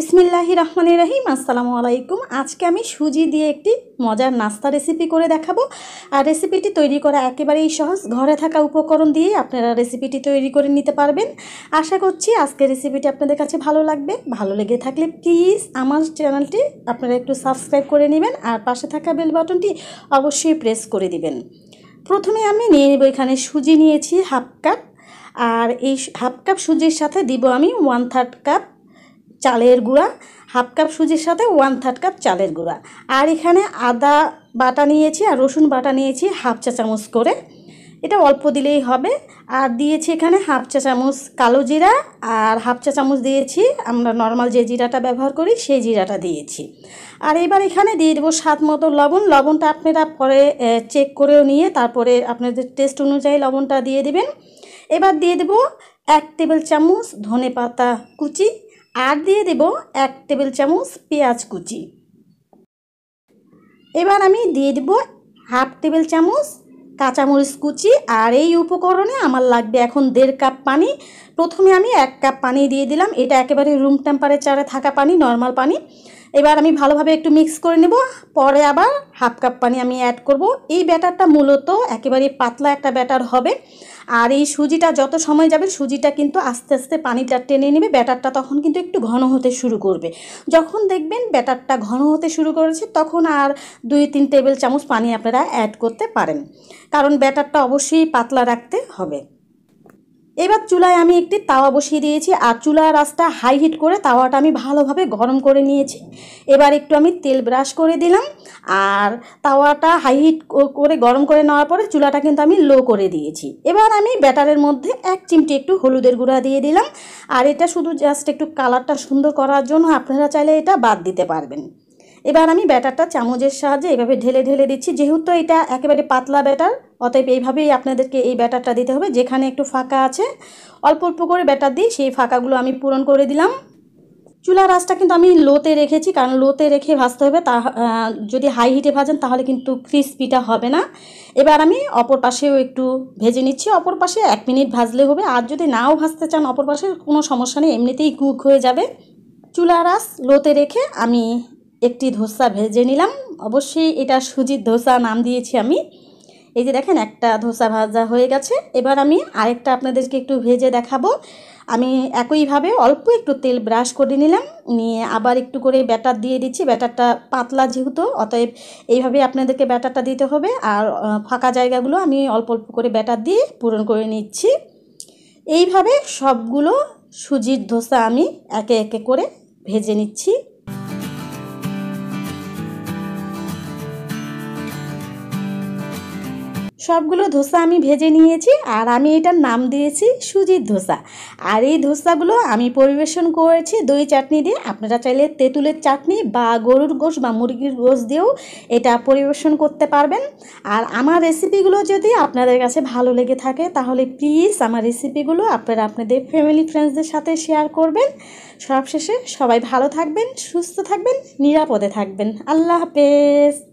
বিসমিল্লাহি রহমানের রাহিম আসসালামু আলাইকুম আজকে আমি সুজি দিয়ে একটি মজার নাস্তা রেসিপি করে দেখাবো আর রেসিপিটি তৈরি করা একেবারেই সহজ ঘরে থাকা উপকরণ দিয়ে আপনারা রেসিপিটি তৈরি করে নিতে পারবেন আশা করছি আজকে রেসিপিটি আপনাদের কাছে ভালো লাগবে ভালো লেগে থাকলে প্লিজ আমার চ্যানেলটি আপনারা একটু সাবস্ক্রাইব করে নেবেন আর পাশে থাকা বেল বাটনটি অবশ্যই প্রেস করে দিবেন প্রথমে আমি নিয়ে নেব এখানে সুজি নিয়েছি হাফ কাপ আর এই হাফ কাপ সুজির সাথে দিব আমি ওয়ান থার্ড কাপ চালের গুঁড়া হাফ কাপ সুজির সাথে ওয়ান থার্ড কাপ চালের গুঁড়া আর এখানে আদা বাটা নিয়েছি আর রসুন বাটা নিয়েছি হাফ চা চামচ করে এটা অল্প দিলেই হবে আর দিয়েছি এখানে হাফ চা চামচ কালো জিরা আর হাফ চা চামচ দিয়েছি আমরা নর্মাল যে জিরাটা ব্যবহার করি সেই জিরাটা দিয়েছি আর এবার এখানে দিয়ে দেবো স্বাদ মতো লবণ লবণটা আপনারা পরে চেক করেও নিয়ে তারপরে আপনাদের টেস্ট অনুযায়ী লবণটা দিয়ে দেবেন এবার দিয়ে দেবো এক টেবিল চামচ ধনে পাতা কুচি আর দিয়ে দেব এক টেবিল চামচ পেঁয়াজ কুচি এবার আমি দিয়ে দেব হাফ টেবিল চামচ কাঁচামরিচ কুচি আর এই উপকরণে আমার লাগবে এখন দেড় কাপ পানি প্রথমে আমি এক কাপ পানি দিয়ে দিলাম এটা একেবারে রুম টেম্পারেচারে থাকা পানি নর্মাল পানি এবার আমি ভালোভাবে একটু মিক্স করে নেব পরে আবার হাফ কাপ পানি আমি অ্যাড করব এই ব্যাটারটা মূলত একেবারে পাতলা একটা ব্যাটার হবে আর এই সুজিটা যত সময় যাবে সুজিটা কিন্তু আস্তে আস্তে পানিটা টেনে নেবে ব্যাটারটা তখন কিন্তু একটু ঘন হতে শুরু করবে যখন দেখবেন ব্যাটারটা ঘন হতে শুরু করেছে তখন আর দুই তিন টেবিল চামচ পানি আপনারা অ্যাড করতে পারেন কারণ ব্যাটারটা অবশ্যই পাতলা রাখতে হবে এবার চুলায় আমি একটি তাওয়া বসিয়ে দিয়েছি আর চুলার রাস্তা হাই হিট করে তাওয়াটা আমি ভালোভাবে গরম করে নিয়েছি এবার একটু আমি তেল ব্রাশ করে দিলাম আর তাওয়াটা হাই হিট করে গরম করে নেওয়ার পরে চুলাটা কিন্তু আমি লো করে দিয়েছি এবার আমি ব্যাটারের মধ্যে এক চিমটি একটু হলুদের গুঁড়া দিয়ে দিলাম আর এটা শুধু জাস্ট একটু কালারটা সুন্দর করার জন্য আপনারা চাইলে এটা বাদ দিতে পারবেন এবার আমি ব্যাটারটা চামচের সাহায্যে এইভাবে ঢেলে ঢেলে দিচ্ছি যেহেতু এটা একেবারে পাতলা ব্যাটার অতএব এইভাবেই আপনাদেরকে এই ব্যাটারটা দিতে হবে যেখানে একটু ফাঁকা আছে অল্প অল্প করে ব্যাটার দিই সেই ফাঁকাগুলো আমি পূরণ করে দিলাম চুলা রাসটা কিন্তু আমি লোতে রেখেছি কারণ লোতে রেখে ভাজতে হবে তা যদি হাই হিটে ভাজেন তাহলে কিন্তু ক্রিসপিটা হবে না এবার আমি অপর পাশেও একটু ভেজে নিচ্ছি অপর পাশে এক মিনিট ভাজলে হবে আর যদি নাও ভাজতে চান অপর পাশে কোনো সমস্যা নেই এমনিতেই কুক হয়ে যাবে চুলা রাস লোতে রেখে আমি একটি ধোসা ভেজে নিলাম অবশ্যই এটা সুজির ধোসা নাম দিয়েছি আমি এই যে দেখেন একটা ধোসা ভাজা হয়ে গেছে এবার আমি আরেকটা আপনাদেরকে একটু ভেজে দেখাবো আমি একইভাবে অল্প একটু তেল ব্রাশ করে নিলাম নিয়ে আবার একটু করে ব্যাটার দিয়ে দিচ্ছি ব্যাটারটা পাতলা যেহেতু অতএব এইভাবে আপনাদেরকে ব্যাটারটা দিতে হবে আর ফাঁকা জায়গাগুলো আমি অল্প অল্প করে ব্যাটার দিয়ে পূরণ করে নিচ্ছি এইভাবে সবগুলো সুজির ধোসা আমি একে একে করে ভেজে নিচ্ছি সবগুলো ধোসা আমি ভেজে নিয়েছি আর আমি এটার নাম দিয়েছি সুজির ধোসা আর এই ধোসাগুলো আমি পরিবেশন করেছি দই চাটনি দিয়ে আপনারা চাইলে তেঁতুলের চাটনি বা গরুর গোশ বা মুরগির গোশ দিয়েও এটা পরিবেশন করতে পারবেন আর আমার রেসিপিগুলো যদি আপনাদের কাছে ভালো লেগে থাকে তাহলে প্লিজ আমার রেসিপিগুলো আপনারা আপনাদের ফ্যামিলি ফ্রেন্ডসদের সাথে শেয়ার করবেন সবশেষে সবাই ভালো থাকবেন সুস্থ থাকবেন নিরাপদে থাকবেন আল্লাহ হাফেজ